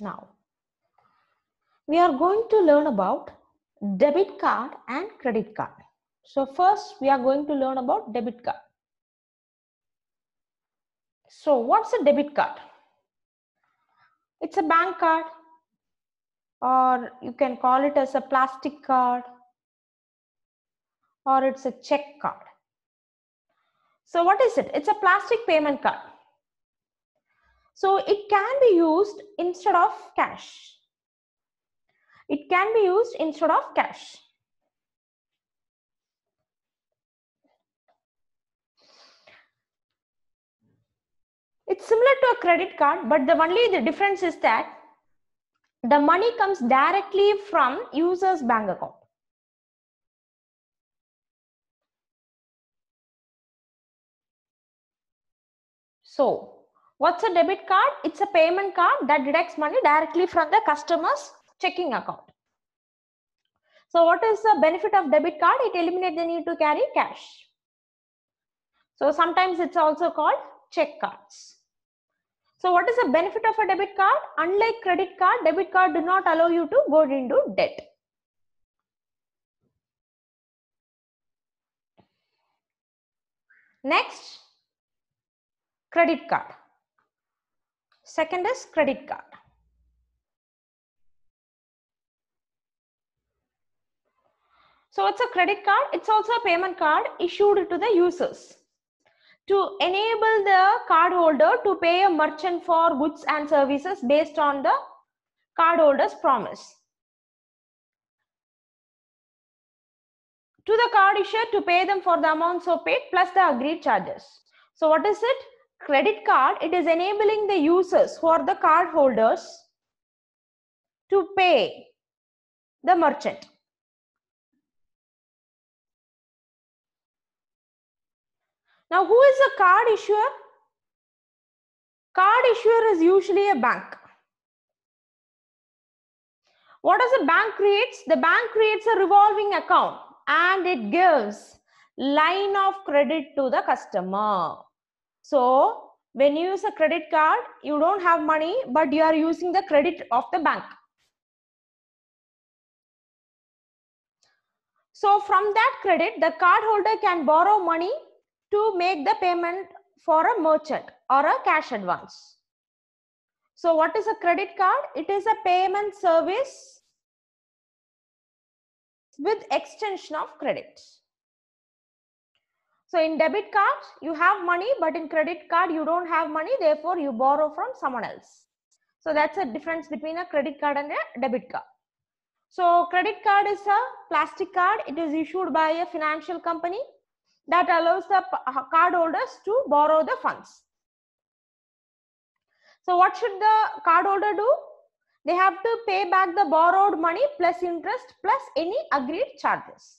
Now, we are going to learn about debit card and credit card. So first we are going to learn about debit card. So what's a debit card? It's a bank card or you can call it as a plastic card or it's a check card. So what is it? It's a plastic payment card. So it can be used instead of cash. It can be used instead of cash. It's similar to a credit card, but the only the difference is that the money comes directly from user's bank account. So What's a debit card? It's a payment card that deducts money directly from the customer's checking account. So what is the benefit of debit card? It eliminates the need to carry cash. So sometimes it's also called check cards. So what is the benefit of a debit card? Unlike credit card, debit card do not allow you to go into debt. Next, credit card. Second is credit card. So what's a credit card? It's also a payment card issued to the users to enable the cardholder to pay a merchant for goods and services based on the cardholder's promise. To the card issuer to pay them for the amount so paid plus the agreed charges. So what is it? credit card, it is enabling the users are the card holders to pay the merchant. Now, who is the card issuer? Card issuer is usually a bank. What does a bank creates? The bank creates a revolving account and it gives line of credit to the customer. So when you use a credit card, you don't have money, but you are using the credit of the bank. So from that credit, the cardholder can borrow money to make the payment for a merchant or a cash advance. So what is a credit card? It is a payment service with extension of credit. So in debit cards, you have money, but in credit card, you don't have money. Therefore, you borrow from someone else. So that's a difference between a credit card and a debit card. So credit card is a plastic card. It is issued by a financial company that allows the uh, card holders to borrow the funds. So what should the card holder do? They have to pay back the borrowed money plus interest plus any agreed charges.